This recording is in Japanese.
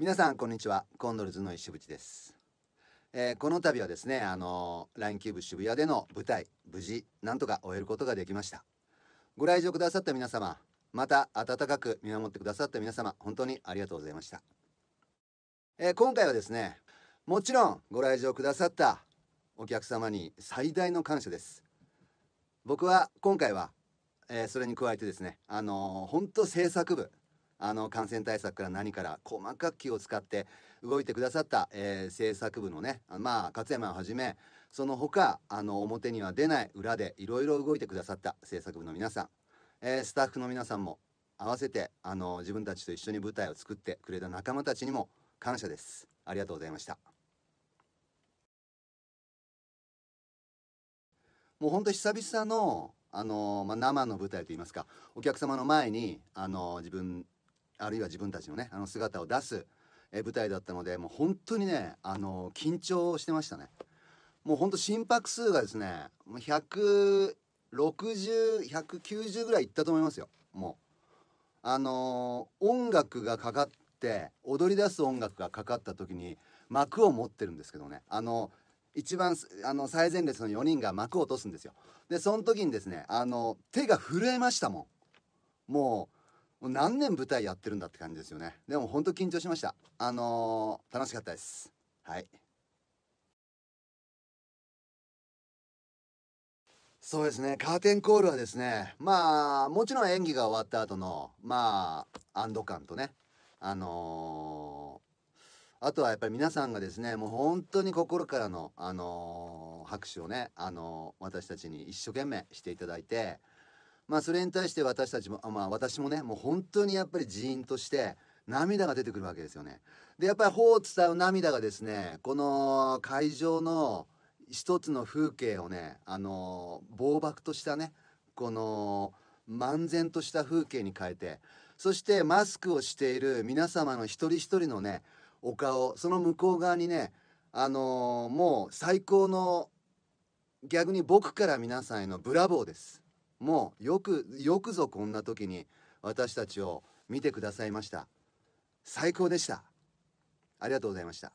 皆さんこんにちはコンドルズの石渕です、えー、この度はですねあのー、ラインキューブ渋谷での舞台無事なんとか終えることができましたご来場くださった皆様また温かく見守ってくださった皆様本当にありがとうございました、えー、今回はですねもちろんご来場くださったお客様に最大の感謝です僕は今回は、えそれに加えてですねあの本当制作部あの感染対策から何から細かく気を使って動いてくださった、えー、政策部のねまあ勝山をはじめその他あの表には出ない裏でいろいろ動いてくださった政策部の皆さん、えー、スタッフの皆さんも合わせてあの自分たちと一緒に舞台を作ってくれた仲間たちにも感謝ですありがとうございましたもうほんと久々のあのまあ、生の舞台といいますかお客様の前にあの自分あるいは自分たちのねあの姿を出す、え舞台だったのでもう本当にね、あの緊張してましたねもう本当心拍数がですね160190ぐらいいったと思いますよもうあの音楽がかかって踊り出す音楽がかかった時に幕を持ってるんですけどねあの一番あの最前列の4人が幕を落とすんですよでその時にですねあの手が震えましたもんもうもう何年舞台やってるんだって感じですよねでも本当緊張しましたあのー、楽しかったですはいそうですねカーテンコールはですねまあもちろん演技が終わった後のまあ安堵感とねあのー、あとはやっぱり皆さんがですねもう本当に心からの、あのー、拍手をね、あのー、私たちに一生懸命していただいてまあ、それに対して私たちも、まあ、私もね、もう本当にやっぱり人員として、涙が出てくるわけですよね。で、やっぱり頬を伝う涙がですね、この会場の一つの風景をね、あの、暴漠としたね、この、漫然とした風景に変えて、そしてマスクをしている皆様の一人一人のね、お顔、その向こう側にね、あのもう最高の、逆に僕から皆さんへのブラボーです。もうよくよくぞこんな時に私たちを見てくださいました最高でしたありがとうございました